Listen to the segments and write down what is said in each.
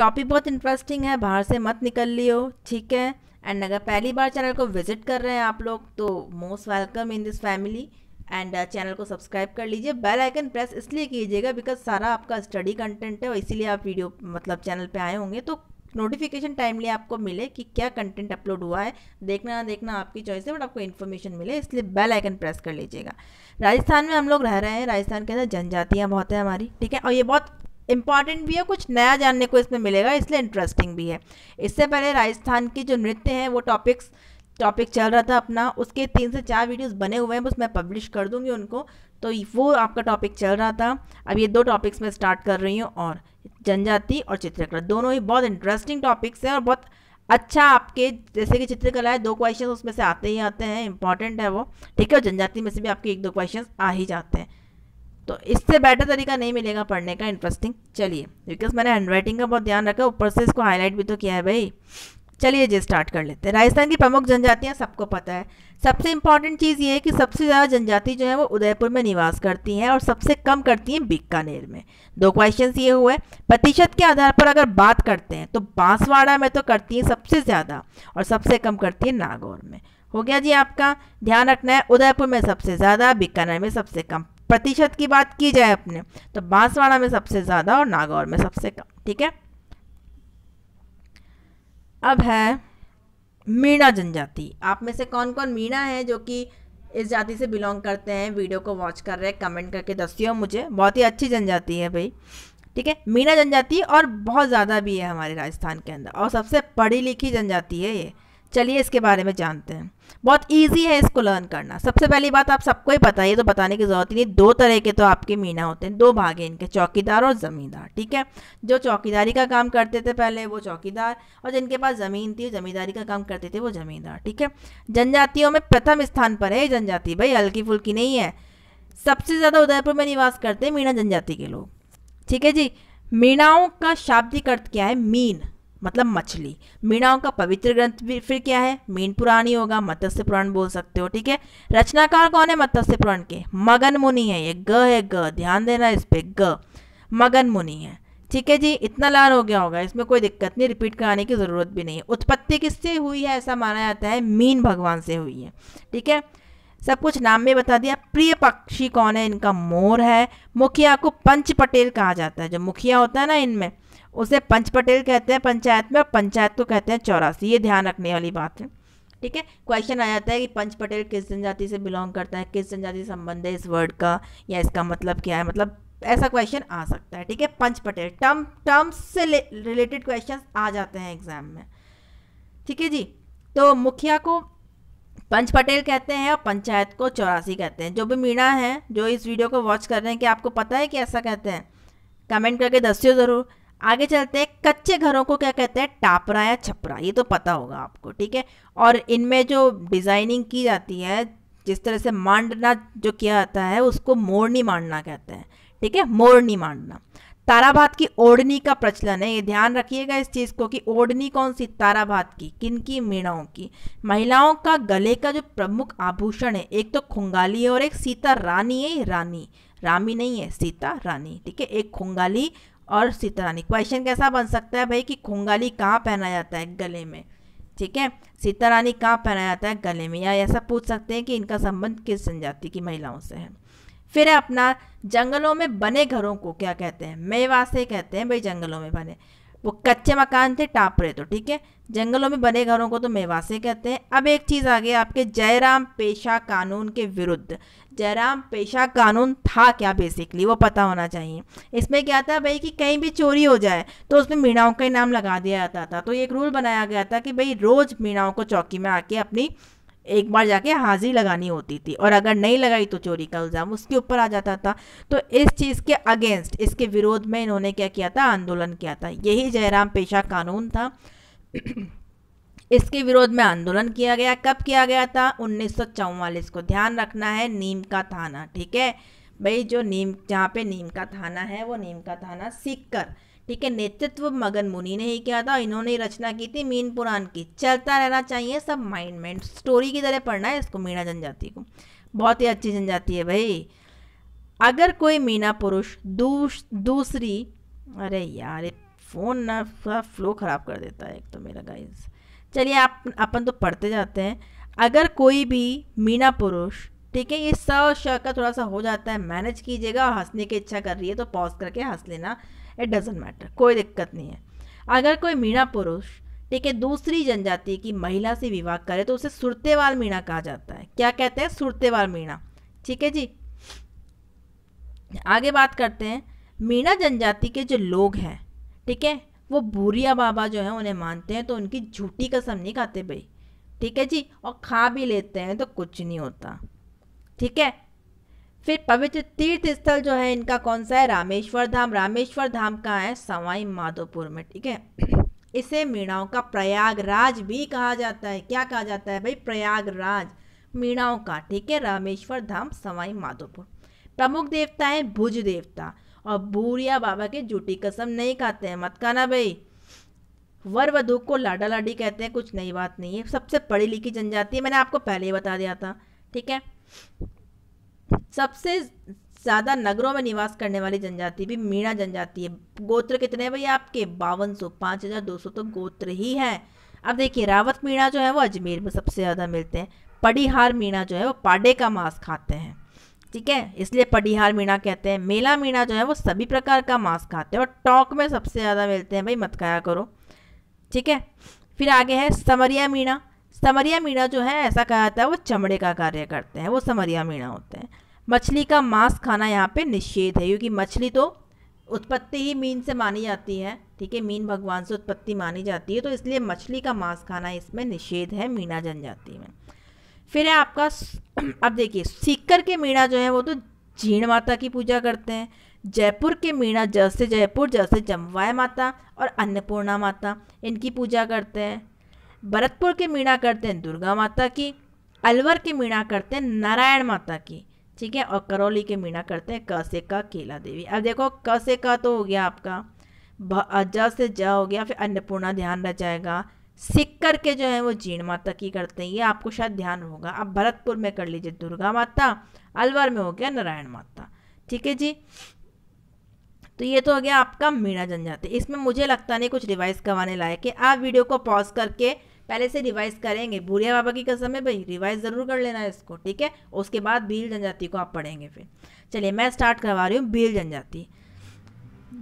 topic बहुत interesting है बाहर से मत निकल लियो ठीक है एंड अगर पहली बार चैनल को विजिट कर रहे हैं आप लोग तो most welcome in this family and channel को सब्सक्राइब कर लीजिए बेल आइकन प्रेस इसलिए कीजिएगा बिकॉज सारा आपका स्टडी कंटेंट है और इसीलिए आप वीडियो मतलब चैनल पे आए होंगे तो नोटिफिकेशन टाइमली आपको मिले कि क्या कंटेंट अपलोड हुआ है देखना ना देखना आपकी चॉइस है बट आपको इन्फॉर्मेशन मिले इसलिए बेल आइकन प्रेस कर लीजिएगा राजस्थान में हम लोग रह रहे हैं राजस्थान के अंदर जनजातियाँ बहुत है हमारी ठीक है और ये बहुत इम्पॉर्टेंट भी है कुछ नया जानने को इसमें मिलेगा इसलिए इंटरेस्टिंग भी है इससे पहले राजस्थान की जो नृत्य हैं वो टॉपिक्स टॉपिक चल रहा था अपना उसके तीन से चार वीडियोस बने हुए हैं बस मैं पब्लिश कर दूंगी उनको तो वो आपका टॉपिक चल रहा था अब ये दो टॉपिक्स मैं स्टार्ट कर रही हूँ और जनजाति और चित्रकला दोनों ही बहुत इंटरेस्टिंग टॉपिक्स हैं और बहुत अच्छा आपके जैसे कि चित्रकला है दो क्वेश्चन उसमें से आते ही आते हैं इंपॉर्टेंट है वो ठीक है और जनजाति में से भी आपके एक दो क्वेश्चन आ ही जाते हैं तो इससे बेटर तरीका नहीं मिलेगा पढ़ने का इंटरेस्टिंग चलिए बिकॉज मैंने हैंड राइटिंग का बहुत ध्यान रखा ऊपर से इसको हाईलाइट भी तो किया है भाई चलिए जी स्टार्ट कर लेते हैं राजस्थान की प्रमुख जनजातियाँ सबको पता है सबसे इंपॉर्टेंट चीज़ ये है कि सबसे ज़्यादा जनजाति जो है वो उदयपुर में निवास करती हैं और सबसे कम करती हैं बीकानेर में दो क्वेश्चन ये हुए प्रतिशत के आधार पर अगर बात करते हैं तो बांसवाड़ा में तो करती हैं सबसे ज़्यादा और सबसे कम करती हैं नागौर में हो गया जी आपका ध्यान रखना है उदयपुर में सबसे ज़्यादा बीकानेर में सबसे कम प्रतिशत की बात की जाए अपने तो बांसवाड़ा में सबसे ज़्यादा और नागौर में सबसे कम ठीक है अब है मीणा जनजाति आप में से कौन कौन मीणा है जो कि इस जाति से बिलोंग करते हैं वीडियो को वॉच कर रहे हैं कमेंट करके दसियो मुझे बहुत ही अच्छी जनजाति है भाई ठीक है मीणा जनजाति और बहुत ज़्यादा भी है हमारे राजस्थान के अंदर और सबसे पढ़ी लिखी जनजाति है ये चलिए इसके बारे में जानते हैं बहुत ईजी है इसको लर्न करना सबसे पहली बात आप सबको ही पता है तो बताने की ज़रूरत ही नहीं दो तरह के तो आपके मीना होते हैं दो भागे इनके चौकीदार और ज़मींदार ठीक है जो चौकीदारी का काम करते थे पहले वो चौकीदार और जिनके पास ज़मीन थी ज़मींदारी का काम करते थे वो ज़मींदार ठीक है जनजातियों में प्रथम स्थान पर है जनजाति भाई हल्की फुल्की नहीं है सबसे ज़्यादा उदयपुर में निवास करते हैं मीणा जनजाति के लोग ठीक है जी मीणाओं का शाब्दिक अर्थ क्या है मीन मतलब मछली मीणाओं का पवित्र ग्रंथ भी फिर क्या है मीन पुराण ही होगा मत्स्य पुराण बोल सकते हो ठीक है रचनाकार कौन है मत्स्य पुराण के मगन मुनि है ये ग है ग ध्यान देना इस पे ग मगन मुनि है ठीक है जी इतना लाल हो गया होगा इसमें कोई दिक्कत नहीं रिपीट कराने की ज़रूरत भी नहीं है उत्पत्ति किससे हुई है ऐसा माना जाता है मीन भगवान से हुई है ठीक है सब कुछ नाम में बता दिया प्रिय पक्षी कौन है इनका मोर है मुखिया को पंच पटेल कहा जाता है जो मुखिया होता है ना इनमें उसे पंच पटेल कहते हैं पंचायत में और पंचायत को कहते हैं चौरासी ये ध्यान रखने वाली बात है ठीक है क्वेश्चन आ जाता है कि पंच पटेल किस जनजाति से बिलोंग करता है किस जनजाति संबंध है इस वर्ड का या इसका मतलब क्या है मतलब ऐसा क्वेश्चन आ सकता है ठीक है पंच पटेल टर्म टर्म्स से रिलेटेड क्वेश्चन आ जाते हैं एग्जाम में ठीक है जी तो मुखिया को पंच पटेल कहते हैं और पंचायत को चौरासी कहते हैं जो भी मीणा है जो इस वीडियो को वॉच कर रहे हैं कि आपको पता है कि ऐसा कहते हैं कमेंट करके दस्यो ज़रूर आगे चलते हैं कच्चे घरों को क्या कहते हैं टापरा या छपरा ये तो पता होगा आपको ठीक है और इनमें जो डिज़ाइनिंग की जाती है जिस तरह से मांडना जो किया जाता है उसको मोरनी मांडना कहते हैं ठीक है मोरनी मांडना ताराभात की ओढ़नी का प्रचलन है ये ध्यान रखिएगा इस चीज़ को कि ओढ़नी कौन सी ताराभात की किन की मीणाओं की महिलाओं का गले का जो प्रमुख आभूषण है एक तो खुंगाली है और एक सीता रानी है रानी रामी नहीं है सीता रानी ठीक है एक खुंगाली और सीतारानी क्वेश्चन कैसा बन सकता है भाई कि खुंगाली कहाँ पहना जाता है गले में ठीक है सीतारानी कहाँ पहना जाता है गले में या ऐसा पूछ सकते हैं कि इनका संबंध किस जनजाति की महिलाओं से है फिर अपना जंगलों में बने घरों को क्या कहते हैं मेवासे कहते हैं भाई जंगलों में बने वो कच्चे मकान थे टाप रहे तो ठीक है जंगलों में बने घरों को तो मेवासे कहते हैं अब एक चीज़ आ गई आपके जयराम पेशा कानून के विरुद्ध जयराम पेशा कानून था क्या बेसिकली वो पता होना चाहिए इसमें क्या था भाई कि कहीं भी चोरी हो जाए तो उसमें मीणाओं का ही नाम लगा दिया जाता था तो एक रूल बनाया गया था कि भाई रोज़ मीणाओं को चौकी में आके अपनी एक बार जाके हाजिरी लगानी होती थी और अगर नहीं लगाई तो चोरी का इल्ज़ाम उसके ऊपर आ जाता था तो इस चीज़ के अगेंस्ट इसके विरोध में इन्होंने क्या किया था आंदोलन किया था यही जयराम पेशा कानून था इसके विरोध में आंदोलन किया गया कब किया गया था उन्नीस को ध्यान रखना है नीम का थाना ठीक है भाई जो नीम जहाँ पे नीम का थाना है वो नीम का थाना सीख ठीक है नेतृत्व मगन मुनि ने ही किया था इन्होंने रचना की थी मीन पुराण की चलता रहना चाहिए सब माइंड में स्टोरी की तरह पढ़ना है इसको मीणा जनजाति को बहुत ही अच्छी जनजाति है भाई अगर कोई मीना पुरुष दूस दूसरी अरे यार फ़ोन ना थोड़ा फ्लो ख़राब कर देता है एक तो मेरा गाइस चलिए आप अपन तो पढ़ते जाते हैं अगर कोई भी मीना पुरुष ठीक है ये सौ श का थोड़ा सा हो जाता है मैनेज कीजिएगा और हंसने की इच्छा कर रही है तो पॉज करके हंस लेना इट डजेंट मैटर कोई दिक्कत नहीं है अगर कोई मीणा पुरुष ठीक है दूसरी जनजाति की महिला से विवाह करे तो उसे सुरतेवाल मीणा कहा जाता है क्या कहते हैं सुरतेवाल मीणा ठीक है जी आगे बात करते हैं मीणा जनजाति के जो लोग हैं ठीक है वो भूरिया बाबा जो है उन्हें मानते हैं तो उनकी झूठी कसम नहीं खाते भाई ठीक है जी और खा भी लेते हैं तो कुछ नहीं होता ठीक है फिर पवित्र तीर्थ स्थल जो है इनका कौन सा है रामेश्वर धाम रामेश्वर धाम का है सवाई माधोपुर में ठीक है इसे मीणाओं का प्रयागराज भी कहा जाता है क्या कहा जाता है भाई प्रयागराज मीणाओं का ठीक है रामेश्वर धाम सवाई माधोपुर प्रमुख देवता है भुज देवता और भूरिया बाबा के जूटी कसम नहीं खाते हैं मत खाना भाई वर वधु को लाडा लाडी कहते हैं कुछ नई बात नहीं है सबसे पढ़ी लिखी जनजाति मैंने आपको पहले ही बता दिया था ठीक है सबसे ज़्यादा नगरों में निवास करने वाली जनजाति भी मीणा जनजाति है गोत्र कितने हैं भैया आपके बावन सौ पाँच हज़ार दो सौ तो गोत्र ही हैं अब देखिए रावत मीणा जो है वो अजमेर में सबसे ज़्यादा मिलते हैं पडिहार मीणा जो है वो पाडे का मांस खाते हैं ठीक है इसलिए पडिहार मीणा कहते हैं मेला मीणा जो है वो सभी प्रकार का मांस खाते हैं और टोंक में सबसे ज़्यादा मिलते हैं भाई मत खाया करो ठीक है फिर आगे है समरिया मीणा समरिया मीणा जो है ऐसा कहा जाता है वो चमड़े का कार्य करते हैं वो समरिया मीणा होते हैं मछली का मांस खाना यहाँ पे निषेध है क्योंकि मछली तो उत्पत्ति ही मीन से मानी जाती है ठीक है मीन भगवान से उत्पत्ति मानी जाती है तो इसलिए मछली का मांस खाना इसमें निषेध है मीणा जनजाति में फिर है आपका अब देखिए सीकर के मीणा जो है वो तो जीण माता की पूजा करते हैं जयपुर के मीणा जैसे जयपुर जैसे जमवाय माता और अन्नपूर्णा माता इनकी पूजा करते हैं भरतपुर की मीणा करते हैं दुर्गा माता की अलवर की मीणा करते हैं नारायण माता की ठीक है और करौली की मीणा करते हैं क से का केला देवी अब देखो क से का तो हो गया आपका ज से ज हो गया फिर अन्नपूर्णा ध्यान रह जाएगा सिक करके जो है वो जीण माता की करते हैं ये आपको शायद ध्यान होगा अब भरतपुर में कर लीजिए दुर्गा माता अलवर में हो गया नारायण माता ठीक है जी तो ये तो हो गया आपका मीणा जनजाति इसमें मुझे लगता नहीं कुछ रिवाइज करवाने लायक है आप वीडियो को पॉज करके पहले से रिवाइज करेंगे बूढ़िया बाबा की कसम है भाई रिवाइज ज़रूर कर लेना इसको ठीक है उसके बाद भील जनजाति को आप पढ़ेंगे फिर चलिए मैं स्टार्ट करवा रही हूँ भील जनजाति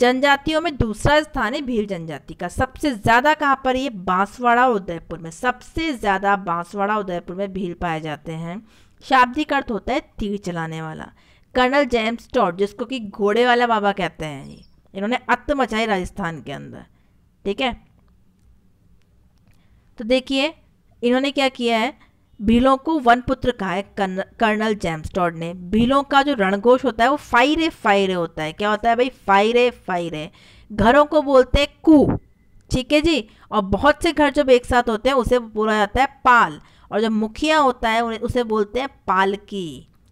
जनजातियों में दूसरा स्थान है भील जनजाति का सबसे ज़्यादा कहाँ पर ये बांसवाड़ा उदयपुर में सबसे ज़्यादा बांसवाड़ा उदयपुर में भील पाए जाते हैं शाब्दिक अर्थ होता है तीर चलाने वाला कर्नल जेम्स टॉड जिसको कि घोड़े वाला बाबा कहते हैं ये इन्होंने अत मचाई राजस्थान के अंदर ठीक है तो देखिए इन्होंने क्या किया है भीलों को वन पुत्र कहा है कर्नल जेम्स टॉड ने भीलों का जो रणघोष होता है वो फायरे फायरे होता है क्या होता है भाई फायरे फायरे घरों को बोलते हैं कु ठीक है जी और बहुत से घर जब एक साथ होते हैं उसे बोला जाता है पाल और जब मुखिया होता है उसे बोलते हैं पालकी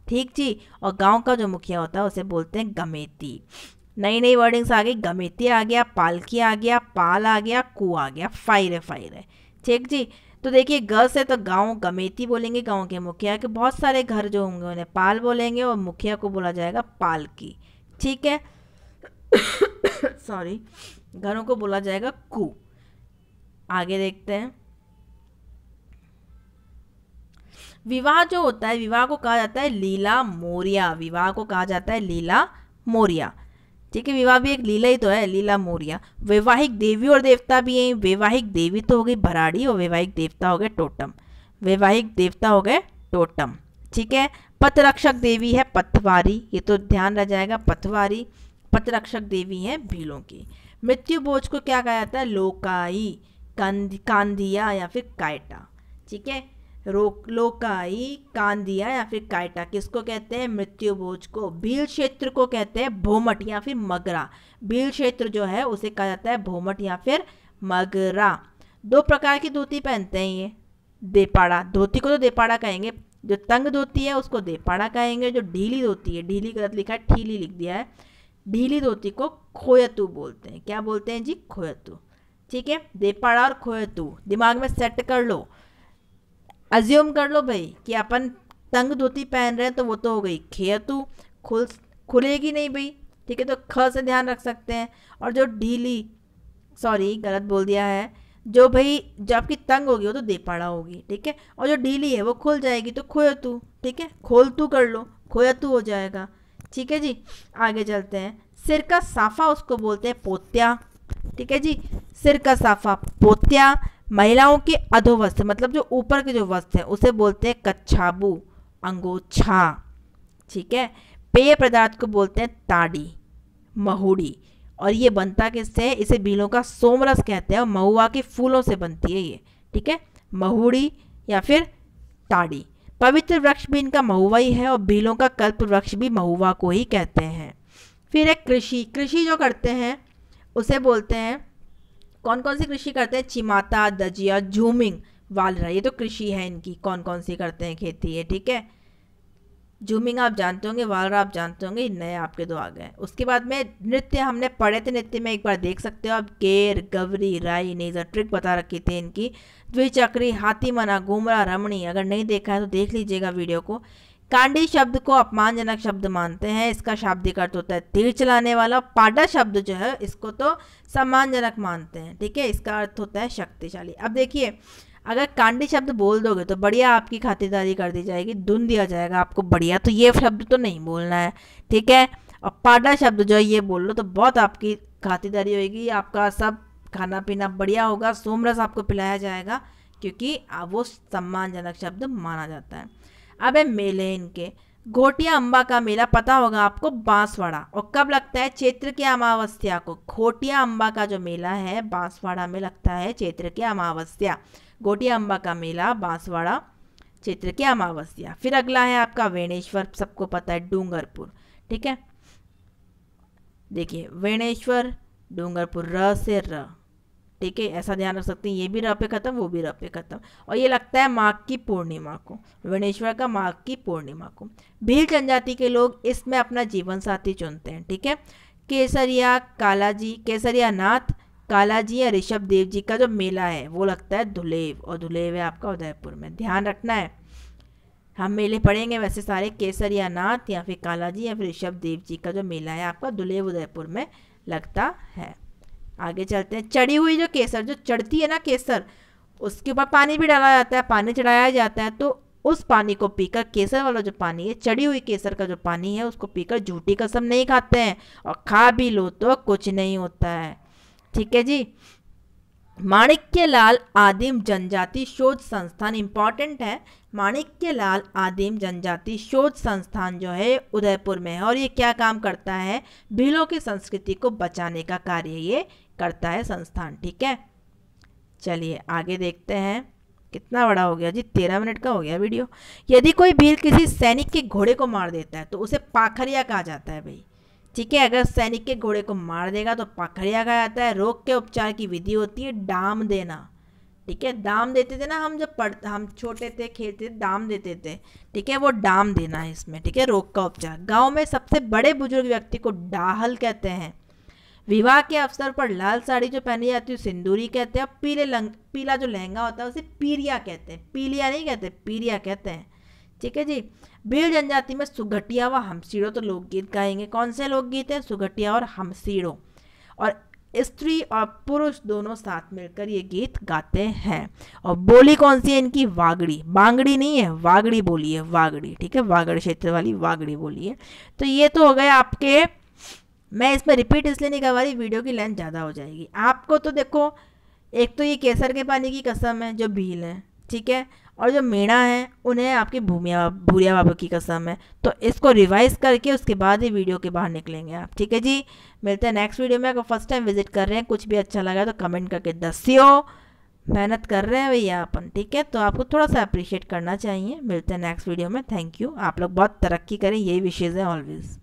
ठीक जी और गांव का जो मुखिया होता है उसे बोलते हैं गमेती नई नई वर्डिंग्स आ गई गमेती आ गया पालकी आ गया पाल आ गया कु आ गया फायरे फायरे ठीक जी तो देखिए ग से तो गांव गमेती बोलेंगे गांव के मुखिया के बहुत सारे घर जो होंगे उन्हें पाल बोलेंगे और मुखिया को बोला जाएगा पाल की ठीक है सॉरी घरों को बोला जाएगा कु आगे देखते हैं विवाह जो होता है विवाह को कहा जाता है लीला मोरिया विवाह को कहा जाता है लीला मोरिया ठीक है विवाह भी एक लीला ही तो है लीला मोरिया वैवाहिक देवी और देवता भी हैं वैवाहिक देवी तो हो गई भराड़ी और वैवाहिक देवता हो गए टोटम वैवाहिक देवता हो गए टोटम ठीक है पथरक्षक देवी है पथवारी ये तो ध्यान रह जाएगा पथवारी पथरक्षक देवी है भीलों की मृत्यु बोझ को क्या कहा जाता है लोकाई कांदिया या फिर कायटा ठीक है रोक लोकाई कांदिया या फिर कायटा किसको कहते हैं मृत्यु भोज को भील क्षेत्र को कहते हैं भोमट या फिर मगरा भील क्षेत्र जो है उसे कहा जाता है भोमट या फिर मगरा दो प्रकार की धोती पहनते हैं ये देपाड़ा धोती को तो देपाड़ा कहेंगे जो तंग धोती है उसको देपाड़ा कहेंगे जो ढीली धोती है ढीली गलत लिखा है ठीली लिख दिया है ढीली धोती को खोयतु बोलते हैं क्या बोलते हैं जी खोयतु ठीक है देपाड़ा और खोयतु दिमाग में सेट कर लो अज्यूम कर लो भाई कि अपन तंग धोती पहन रहे हैं तो वो तो हो गई खेतु खुल खुलेगी नहीं भाई ठीक है तो ख से ध्यान रख सकते हैं और जो ढीली सॉरी गलत बोल दिया है जो भाई जो आपकी तंग होगी वो तो देपाड़ा होगी ठीक है और जो ढीली है वो खुल जाएगी तो तू ठीक है खोल तू कर लो तू हो जाएगा ठीक है जी आगे चलते हैं सिर का साफा उसको बोलते हैं पोत्या ठीक है जी सिर का साफा पोत्या महिलाओं के अधोवस्त्र मतलब जो ऊपर के जो वस्त्र है उसे बोलते हैं कच्छाबू अंगोछा ठीक है पेय पदार्थ को बोलते हैं ताड़ी महुड़ी और ये बनता किससे है इसे बीलों का सोमरस कहते हैं और महुआ के फूलों से बनती है ये ठीक है महुड़ी या फिर ताड़ी पवित्र वृक्ष भी इनका महुआ ही है और बीलों का कल्प वृक्ष भी महुआ को ही कहते हैं फिर एक कृषि कृषि जो करते हैं उसे बोलते हैं कौन कौन सी कृषि करते हैं चिमाता दजिया झूमिंग वालरा ये तो कृषि है इनकी कौन कौन सी करते हैं खेती है ठीक है झूमिंग आप जानते होंगे वालरा आप जानते होंगे नए आपके दो आ गए उसके बाद में नृत्य हमने पढ़े थे नृत्य में एक बार देख सकते हो आप गेर गवरी राई नेजर ट्रिक बता रखी थी इनकी द्विचक्री हाथी मना घूमरा रमणी अगर नहीं देखा है तो देख लीजिएगा वीडियो को कांडी शब्द को अपमानजनक शब्द मानते हैं इसका शाब्दिक अर्थ होता है तीर चलाने वाला पाडा शब्द जो है इसको तो सम्मानजनक मानते हैं ठीक है इसका अर्थ होता है शक्तिशाली अब देखिए अगर कांडी शब्द बोल दोगे तो बढ़िया आपकी खातिरदारी कर दी जाएगी धुन दिया जाएगा आपको बढ़िया तो ये शब्द तो नहीं बोलना है ठीक है और पाडा शब्द जो है ये बोल लो तो बहुत आपकी खातिरदारी होगी आपका सब खाना पीना बढ़िया होगा सोमरस आपको पिलाया जाएगा क्योंकि वो सम्मानजनक शब्द माना जाता है अबे मेले इनके घोटिया अम्बा का मेला पता होगा आपको बांसवाड़ा और कब लगता है चैत्र के अमावस्या को घोटिया अम्बा का जो मेला है बांसवाड़ा में लगता है चैत्र की अमावस्या घोटिया अम्बा का मेला बांसवाड़ा चैत्र की अमावस्या फिर अगला है आपका वेणेश्वर सबको पता है डूंगरपुर ठीक है देखिए वेणेश्वर डूंगरपुर र से र ठीक है ऐसा ध्यान रख सकते हैं ये भी र ख़त्म वो भी र ख़त्म और ये लगता है माघ की पूर्णिमा को वणेश्वर का माघ की पूर्णिमा को भील जनजाति के लोग इसमें अपना जीवन साथी चुनते हैं ठीक है केसरिया कालाजी केसरिया नाथ कालाजी या ऋषभ देव जी का जो मेला है वो लगता है धुलेव और धुलेव है आपका उदयपुर में ध्यान रखना है हम मेले पढ़ेंगे वैसे सारे केसरिया नाथ या फिर कालाजी या फिर ऋषभ देव जी का जो मेला है आपका धुलेव उदयपुर में लगता है आगे चलते हैं चढ़ी हुई जो केसर जो चढ़ती है ना केसर उसके ऊपर पानी भी डाला जाता है पानी चढ़ाया जाता है तो उस पानी को पीकर केसर वाला जो पानी है चढ़ी हुई केसर का जो पानी है उसको पीकर झूठी कसम नहीं खाते हैं और खा भी लो तो कुछ नहीं होता है ठीक है जी माणिक्य लाल आदिम जनजाति शोध संस्थान इम्पॉर्टेंट है माणिक्य लाल आदिम जनजाति शोध संस्थान जो है उदयपुर में है और ये क्या काम करता है भीलों की संस्कृति को बचाने का कार्य ये करता है संस्थान ठीक है चलिए आगे देखते हैं कितना बड़ा हो गया जी तेरह मिनट का हो गया वीडियो यदि कोई भील किसी सैनिक के घोड़े को मार देता है तो उसे पाखरिया कहा जाता है भाई ठीक है अगर सैनिक के घोड़े को मार देगा तो पाखरिया कहा जाता है रोग के उपचार की विधि होती है डाम देना ठीक है दाम देते थे ना हम जब पढ़ हम छोटे थे खेलते थे दाम देते थे ठीक है वो दाम देना है इसमें ठीक है रोग का उपचार गांव में सबसे बड़े बुजुर्ग व्यक्ति को डाहल कहते हैं विवाह के अवसर पर लाल साड़ी जो पहनी जाती है सिंदूरी कहते हैं और पीले लंग पीला जो लहंगा होता है उसे पीरिया कहते हैं पीलिया नहीं कहते पीरिया कहते हैं ठीक है जी बीर जनजाति में सुघटिया व हमसीड़ों तो लोकगीत गाएंगे कौन से लोकगीत हैं सुघटिया और हमसीड़ों और स्त्री और पुरुष दोनों साथ मिलकर ये गीत गाते हैं और बोली कौन सी है इनकी वागड़ी बांगड़ी नहीं है वागड़ी बोली है वागड़ी ठीक है वागड़ क्षेत्र वाली वागड़ी बोली है तो ये तो हो गए आपके मैं इसमें रिपीट इसलिए नहीं करवा रही वीडियो की लेंथ ज़्यादा हो जाएगी आपको तो देखो एक तो ये केसर के पानी की कसम है जो भील है ठीक है और जो मीणा है उन्हें आपकी भूमिया भूरिया बाबू की कसम है तो इसको रिवाइज करके उसके बाद ही वीडियो के बाहर निकलेंगे आप ठीक है जी मिलते हैं नेक्स्ट वीडियो में अगर फर्स्ट टाइम विजिट कर रहे हैं कुछ भी अच्छा लगा तो कमेंट करके दसियो मेहनत कर रहे हैं भैया अपन ठीक है तो आपको थोड़ा सा अप्रिशिएट करना चाहिए मिलते हैं नेक्स्ट वीडियो में थैंक यू आप लोग बहुत तरक्की करें यही विशेज़ हैं ऑलवेज़